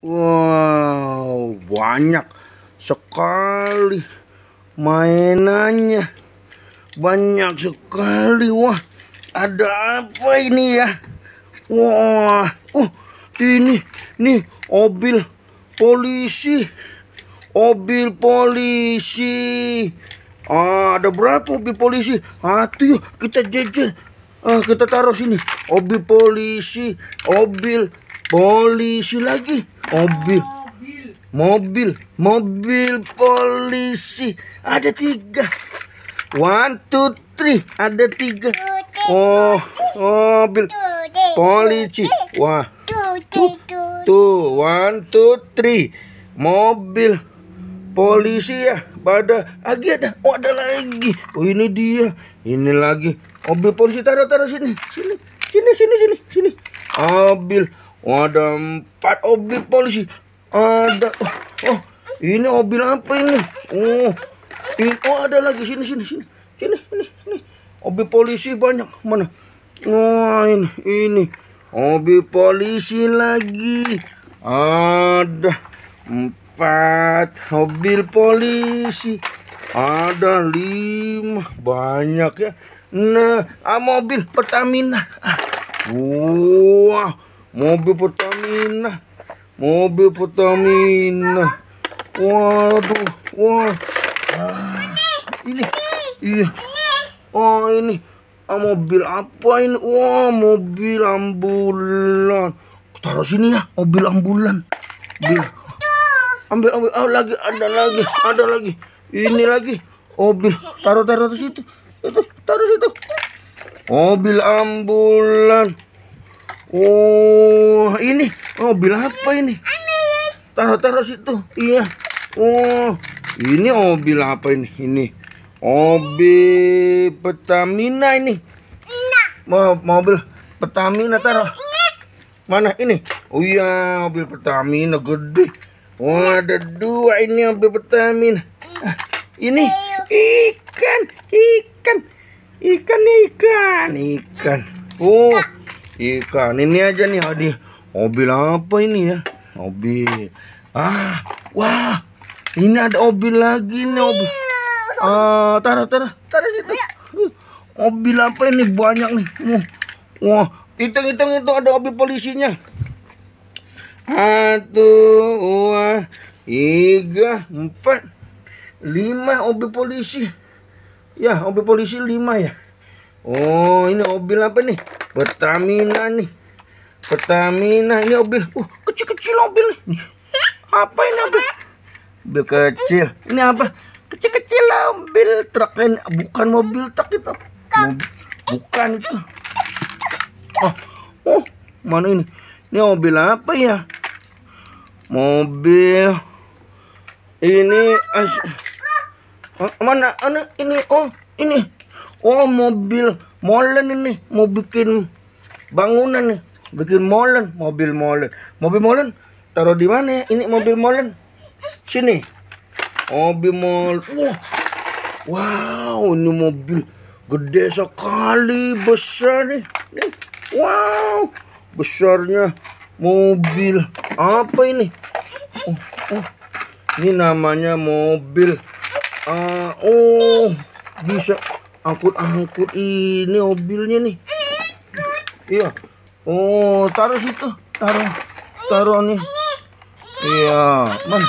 Wow, banyak sekali mainannya. Banyak sekali. Wah, ada apa ini ya? Wah, uh, ini nih mobil polisi. Mobil polisi. Ah, ada berapa mobil polisi? Ah, kita jajan. Ah, kita taruh sini. Mobil polisi, mobil polisi lagi mobil mobil mobil polisi ada tiga one two three ada tiga oh mobil polisi wah tuh tuh one two three mobil polisi ya pada lagi ada oh ada lagi oh ini dia ini lagi mobil polisi taruh taruh sini sini sini sini sini sini mobil ada empat obi polisi. Ada. Oh, oh ini obi apa ini? Oh, ini oh ada lagi sini sini sini sini ini ini. Mobil polisi banyak mana? Wah oh, ini ini obi polisi lagi. Ada empat mobil polisi. Ada lima banyak ya. Nah, mobil Pertamina. Ah. Wah. Wow. Mobil Pertamina. Mobil Pertamina. Waduh, wah. Ah, ini. Iya. Oh, ini. Ah, mobil apa ini? Wah, mobil ambulan. Taruh sini ya, mobil ambulan. Bil. Ambil, ambil. Ah, lagi, ada lagi, ada lagi. Ini lagi. Mobil. Taruh, taruh, taruh situ. Itu, taruh situ. Mobil ambulan. Oh, ini oh, mobil apa ini? Taruh-taruh situ. Iya. Oh, ini mobil apa ini? Ini mobil Pertamina ini. Mau mobil Pertamina taruh. Mana ini? Oh iya, mobil Pertamina gede. Oh, ada dua ini mobil Pertamina. Ah, ini ikan, ikan. Ikan ikan, ikan. Oh ikan ini aja nih Hadi mobil apa ini ya mobil ah wah ini ada mobil lagi nih mobil ah taruh taruh taruh situ mobil apa ini banyak nih wah hitung hitung itu ada mobil polisinya satu dua tiga empat lima mobil polisi ya mobil polisi lima ya Oh, ini mobil apa nih? Pertamina nih. Pertamina ini mobil. Uh, kecil-kecil mobil nih. Apa ini mobil? Mobil kecil. Ini apa? Kecil-kecil mobil truk ini bukan mobil truk itu. Bukan itu. Oh, oh, mana ini? Ini mobil apa ya? Mobil ini as... mana, mana ini oh ini oh mobil molen ini mau bikin bangunan nih bikin molen mobil molen mobil molen taruh di mana ya ini mobil molen sini mobil molen wah wow ini mobil gede sekali besar nih, nih. wow besarnya mobil apa ini oh, oh. ini namanya mobil uh, oh bisa angkut-angkut ini mobilnya nih. Angkut. Iya. Oh, taruh situ. Taruh. Taruh nih. Iya, Mas.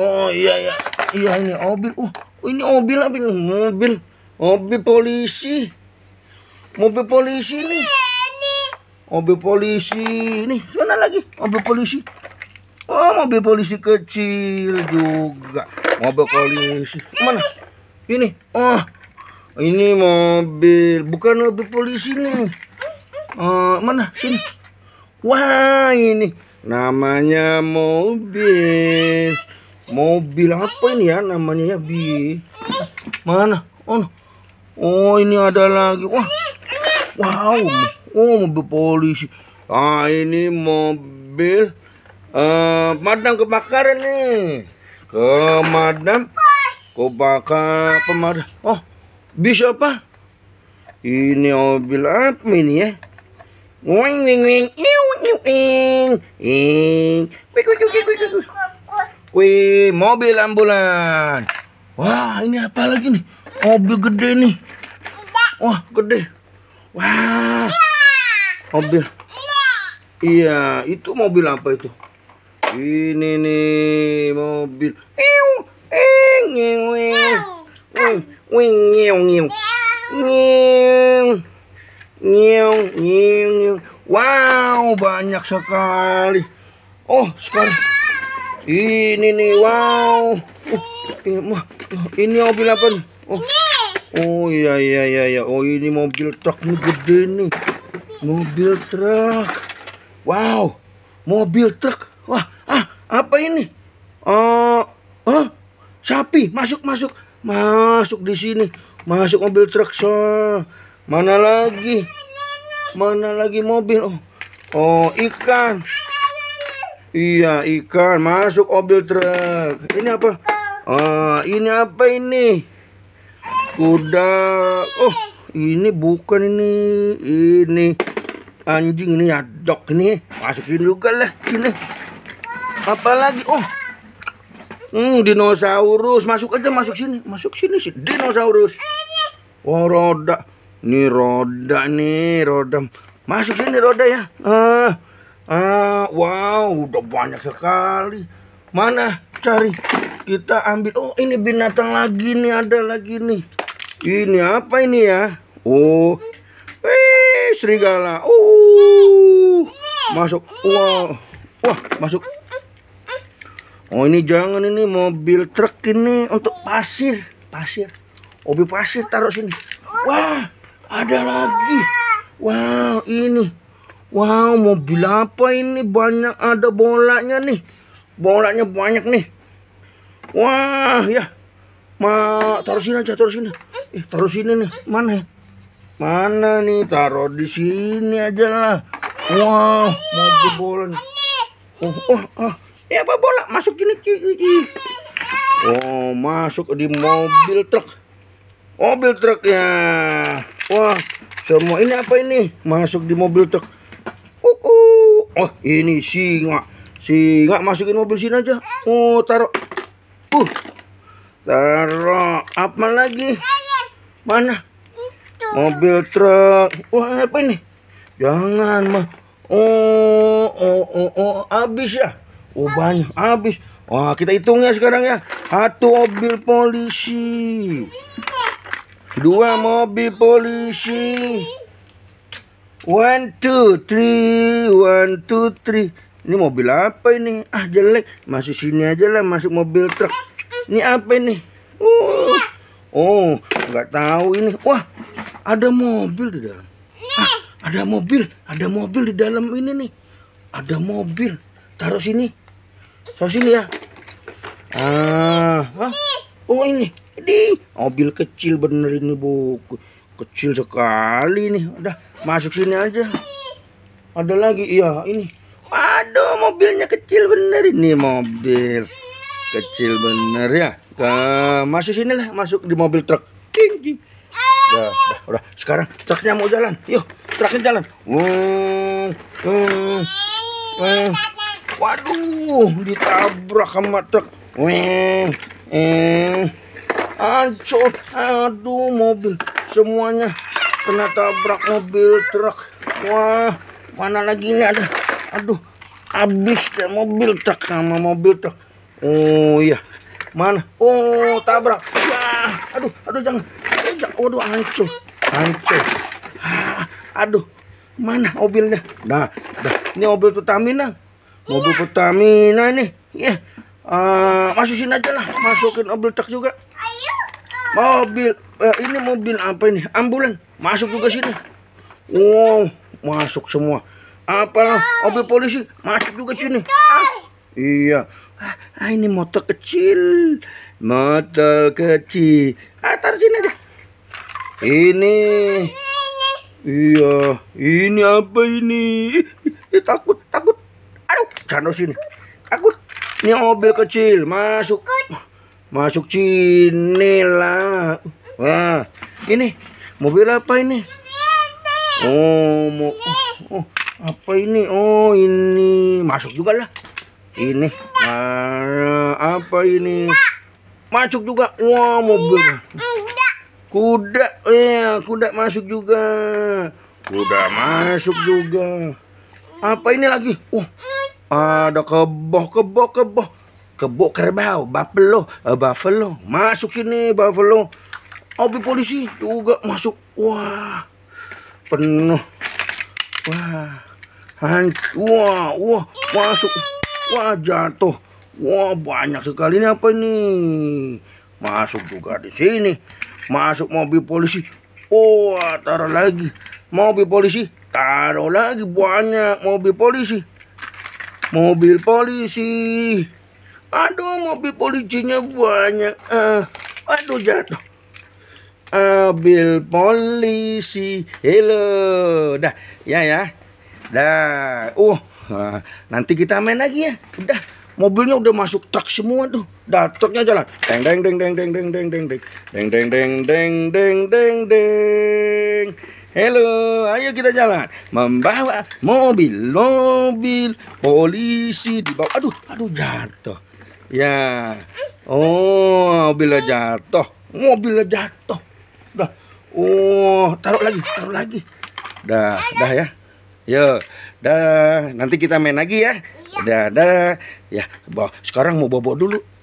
Oh, iya iya. Iya ini mobil. Uh, oh, ini mobil apa ini? Mobil. Mobil polisi. Mobil polisi nih. Mobil polisi nih. Mana lagi? Mobil polisi. Oh, mobil polisi kecil juga. Mobil polisi. Mana? Ini. Oh, ini mobil, bukan mobil polisi nih. Uh, mana? Sini. Wah, ini namanya mobil. Mobil apa ini ya namanya ya, Bi? Mana? Oh, oh ini ada lagi. Wah. Wow. Oh, mobil polisi. Ah, ini mobil uh, eh, madam kebakaran nih. Ke madam kebakar pemadam. Oh, Bis apa? Ini mobil apa ini ya? Wing wing wing iu iu ing ing kuik mobil ambulan. Wah ini apa lagi nih? Mobil gede nih. Wah gede. Wah mobil. Iya itu mobil apa itu? Ini nih mobil. Iu ing ing. Ngiung ngiung. Ngiung. Ngiung ngiung ngiung. Wow, banyak sekali. Oh, sekali. Ini nih, wow. Oh, ini, mobil apa nih? Oh. Oh iya iya iya iya. Oh ini mobil truk nih gede nih. Mobil truk. Wow. Mobil truk. Wah, ah apa ini? Oh, eh, uh, oh, huh? Eh, sapi masuk masuk masuk di sini masuk mobil truk so mana lagi mana lagi mobil oh oh ikan iya ikan masuk mobil truk ini apa oh, ini apa ini kuda oh ini bukan ini ini anjing ini adok ini masukin juga lah sini lagi oh Hmm, dinosaurus. Masuk aja, masuk sini. Masuk sini sih. Dinosaurus. Oh, roda. Ini roda nih, roda. Masuk sini roda ya. Ah, ah, wow, udah banyak sekali. Mana? Cari. Kita ambil. Oh, ini binatang lagi nih, ada lagi nih. Ini apa ini ya? Oh. Eh, serigala. Oh. Masuk. Wow. Wah, masuk. Oh ini jangan ini mobil truk ini untuk pasir, pasir. obi pasir taruh sini. Wah, ada lagi. Wow, ini. Wow, mobil apa ini? Banyak ada bolanya nih. Bolanya banyak nih. Wah, ya. Ma, taruh sini aja, taruh sini. Eh, taruh sini nih. Mana? Mana nih? Taruh di sini aja lah. Wow, mobil bola nih. Oh, oh, oh ya apa bola masuk ini oh masuk di mobil truk mobil truk ya wah semua ini apa ini masuk di mobil truk uh, uh. oh ini singa singa masukin mobil sini aja oh taruh uh taruh apa lagi mana mobil truk wah apa ini jangan mah oh oh oh oh habis ya Oh banyak, habis. Wah, kita hitungnya sekarang ya. Satu mobil polisi. Dua mobil polisi. One, two, three. One, two, three. Ini mobil apa ini? Ah, jelek. Masuk sini aja lah. Masuk mobil truk. Ini apa ini? Uh. Oh, nggak tahu ini. Wah, ada mobil di dalam. Ah, ada mobil. Ada mobil di dalam ini nih. Ada mobil. Taruh sini. Saya sini ya. Ah, ah. Oh ini. Di mobil kecil bener ini bu. Kecil sekali nih. Udah masuk sini aja. Ada lagi iya ini. Waduh mobilnya kecil bener ini mobil. Kecil bener ya. Ke, masuk sini lah masuk di mobil truk. tinggi Udah, udah, udah. Sekarang truknya mau jalan. Yuk, truknya jalan. wow Waduh, ditabrak sama truk. Weng, eh, hancur. Aduh, mobil semuanya kena tabrak mobil truk. Wah, mana lagi ini ada? Aduh, habis deh mobil truk sama mobil truk. Oh iya, mana? Oh, tabrak. Wah, ya, aduh, aduh jangan. jangan. Ya, waduh, hancur, hancur. Ah, aduh, mana mobilnya? Nah, dah, ini mobil Tamina mobil Pertamina nih ya yeah. uh, masukin aja lah masukin mobil truk juga mobil uh, ini mobil apa ini ambulan masuk juga sini wow masuk semua apa mobil polisi masuk juga sini ah, iya ah, ini motor kecil motor kecil ah taruh sini deh ini iya ini apa ini takut takut Cano sini. Aku ini mobil kecil masuk masuk sini lah. Wah, ini mobil apa ini? Oh, mau oh, oh, apa ini? Oh, ini masuk juga lah. Ini ah, apa ini? Masuk juga. Wah, mobil. Kuda, ya, eh, kuda masuk juga. Kuda masuk juga. Apa ini lagi? oh, Ah, ada keboh, kebo kebo kebo kerbau, buffalo, uh, buffalo. Masuk ini buffalo. Obi polisi juga masuk. Wah, penuh. Wah, hancur. Wah, wah, masuk. Wah, jatuh. Wah, banyak sekali ini apa ini? Masuk juga di sini. Masuk mobil polisi. Wah, oh, taruh lagi. Mobil polisi, taruh lagi banyak mobil polisi. Mobil polisi. Aduh, mobil polisinya banyak. Uh, aduh, jatuh. Mobil polisi. Hello. Dah, ya ya. Dah. Uh, uh, nanti kita main lagi ya. Udah. Mobilnya udah masuk truk semua tuh. Dah, truknya jalan. deng deng deng deng deng deng deng deng deng deng deng deng deng deng deng Halo, ayo kita jalan Membawa mobil Mobil polisi dibawa. Aduh, aduh jatuh Ya Oh, mobilnya jatuh Mobilnya jatuh Udah Oh, taruh lagi, taruh lagi Dah, dah ya Yo, dah, nanti kita main lagi ya iya. Dah, dah Ya, Bawa, sekarang mau bobo dulu